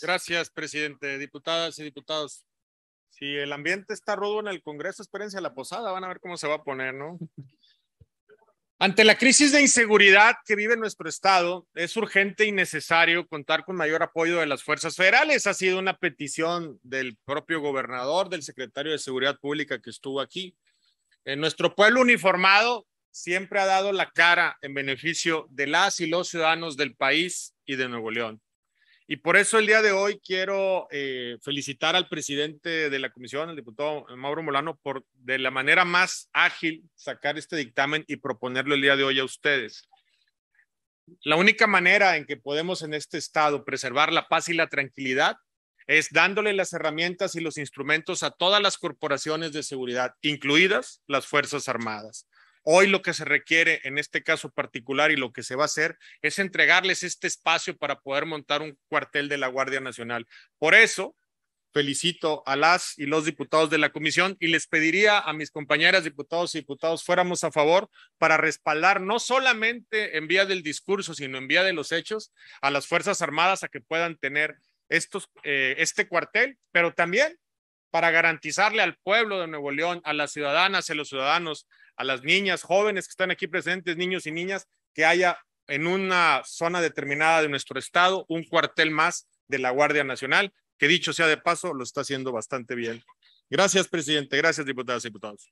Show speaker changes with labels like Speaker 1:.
Speaker 1: Gracias, presidente. Diputadas y diputados. Si el ambiente está rudo en el Congreso, espérense a la posada, van a ver cómo se va a poner, ¿no? Ante la crisis de inseguridad que vive nuestro Estado, es urgente y necesario contar con mayor apoyo de las fuerzas federales. Ha sido una petición del propio gobernador, del secretario de Seguridad Pública que estuvo aquí. En nuestro pueblo uniformado siempre ha dado la cara en beneficio de las y los ciudadanos del país y de Nuevo León. Y por eso el día de hoy quiero eh, felicitar al presidente de la comisión, el diputado Mauro Molano, por de la manera más ágil sacar este dictamen y proponerlo el día de hoy a ustedes. La única manera en que podemos en este estado preservar la paz y la tranquilidad es dándole las herramientas y los instrumentos a todas las corporaciones de seguridad, incluidas las Fuerzas Armadas. Hoy lo que se requiere en este caso particular y lo que se va a hacer es entregarles este espacio para poder montar un cuartel de la Guardia Nacional. Por eso, felicito a las y los diputados de la comisión y les pediría a mis compañeras diputados y diputados fuéramos a favor para respaldar no solamente en vía del discurso, sino en vía de los hechos a las Fuerzas Armadas a que puedan tener estos, eh, este cuartel, pero también para garantizarle al pueblo de Nuevo León, a las ciudadanas y a los ciudadanos, a las niñas jóvenes que están aquí presentes, niños y niñas, que haya en una zona determinada de nuestro estado un cuartel más de la Guardia Nacional, que dicho sea de paso, lo está haciendo bastante bien. Gracias, presidente. Gracias, diputadas y diputados.